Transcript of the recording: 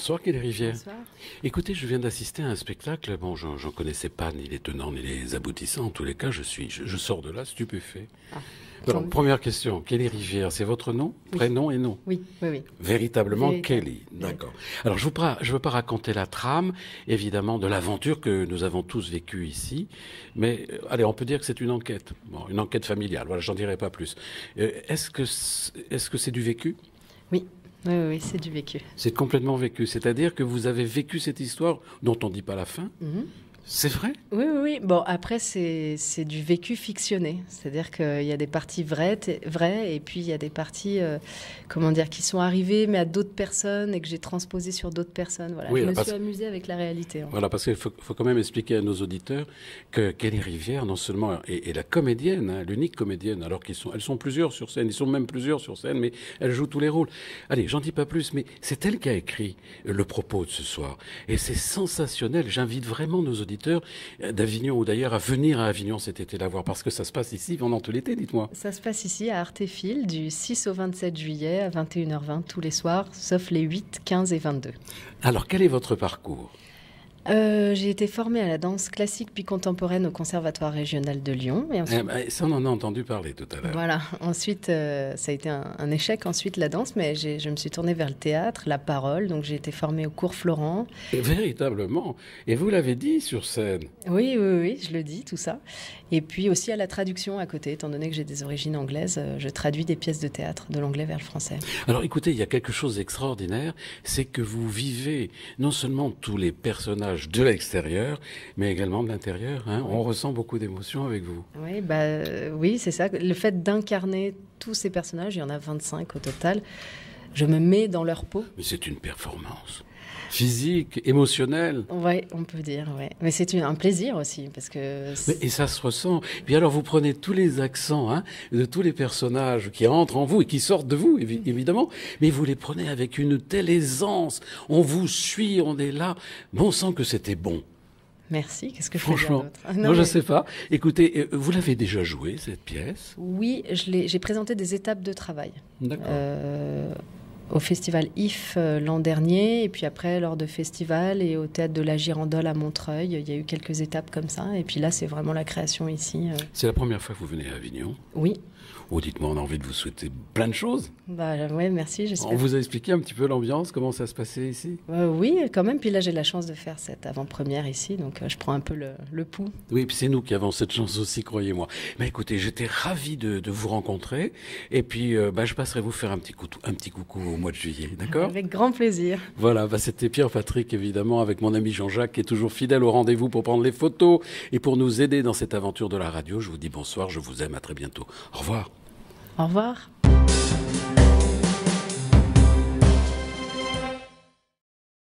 Bonsoir, Kelly Rivière. Bonsoir. Écoutez, je viens d'assister à un spectacle. Bon, j'en, connaissais pas ni les tenants ni les aboutissants. En tous les cas, je suis, je, sors de là stupéfait. Ah, Alors, première question. Kelly Rivière, c'est votre nom, prénom et nom Oui, oui, oui. Véritablement Kelly. D'accord. Alors, je ne veux pas raconter la trame, évidemment, de l'aventure que nous avons tous vécue ici. Mais, euh, allez, on peut dire que c'est une enquête. Bon, une enquête familiale. Voilà, j'en dirai pas plus. Euh, est-ce que, est -ce que c'est du vécu Oui, oui, oui, c'est du vécu. C'est complètement vécu. C'est-à-dire que vous avez vécu cette histoire dont on ne dit pas la fin. Mhm. C'est vrai Oui, oui, oui. Bon, après, c'est du vécu fictionné. C'est-à-dire qu'il y a des parties vraies, vraies et puis il y a des parties, euh, comment dire, qui sont arrivées, mais à d'autres personnes et que j'ai transposées sur d'autres personnes. Voilà, je me suis amusée avec la réalité. Voilà, parce qu'il faut, quand même expliquer à nos auditeurs que Kelly Rivière, non seulement, est, la comédienne, hein, l'unique comédienne, alors qu'elles sont, sont plusieurs sur scène, ils sont même plusieurs sur scène, mais elle joue tous les rôles. Allez, j'en dis pas plus, mais c'est elle qui a écrit le propos de ce soir. Et c'est sensationnel. J'invite vraiment nos auditeurs euh, d'Avignon ou d'ailleurs à venir à Avignon cet été la voir Parce que ça se passe ici pendant tout l'été, dites-moi. Ça se passe ici à Artefil du 6 au 27 juillet à 21h20 tous les soirs, sauf les 8, 15 et 22. Alors quel est votre parcours euh, j'ai été formée à la danse classique puis contemporaine au Conservatoire régional de Lyon. Eh ben, ça, on en a entendu parler tout à l'heure. Voilà. Ensuite, euh, ça a été un, échec, ensuite la danse, mais je me suis tournée vers le théâtre, la parole. Donc, j'ai été formée au cours Florent. véritablement. Et vous l'avez dit sur scène. Oui, oui, oui, je le dis, tout ça. Et puis aussi à la traduction à côté, étant donné que j'ai des origines anglaises, euh, je traduis des pièces de théâtre de l'anglais vers le français. Alors, écoutez, il y a quelque chose d'extraordinaire, c'est que vous vivez non seulement tous les personnages de l'extérieur, mais également de l'intérieur. Hein. On ressent beaucoup d'émotions avec vous. Oui, bah, euh, oui c'est ça. Le fait d'incarner tous ces personnages, il y en a 25 au total je me mets dans leur peau. Mais c'est une performance physique, émotionnelle. Oui, on peut dire, ouais. Mais c'est un plaisir aussi, parce que... et ça se ressent. Et alors, vous prenez tous les accents hein, de tous les personnages qui entrent en vous et qui sortent de vous, évidemment, mais vous les prenez avec une telle aisance. On vous suit, on est là. on sent que c'était bon. Merci. Qu'est-ce que je Franchement, fais non, non, je ne sais pas. Écoutez, euh, vous l'avez déjà joué cette pièce Oui, j'ai présenté des étapes de travail. D'accord. Euh, au festival IF euh, l'an dernier, et puis après lors de festivals et au théâtre de la Girandole à Montreuil. Il y a eu quelques étapes comme ça, et puis là c'est vraiment la création ici. Euh. C'est la première fois que vous venez à Avignon Oui. Oh, dites-moi, on a envie de vous souhaiter plein de choses. Bah ouais, merci. J'espère. On vous a expliqué un petit peu l'ambiance, comment ça se passait ici euh, Oui, quand même. Puis là, j'ai la chance de faire cette avant-première ici, donc je prends un peu le, pouls. Oui, puis c'est nous qui avons cette chance aussi, croyez-moi. Mais écoutez, j'étais ravi de, vous rencontrer, et puis bah, je passerai vous faire un petit, coup, un petit coucou mois de juillet, d'accord Avec grand plaisir. Voilà, bah, c'était Pierre Patrick, évidemment, avec mon ami Jean-Jacques, qui est toujours fidèle au rendez-vous pour prendre les photos et pour nous aider dans cette aventure de la radio. Je vous dis bonsoir, je vous aime, à très bientôt. Au revoir. Au revoir.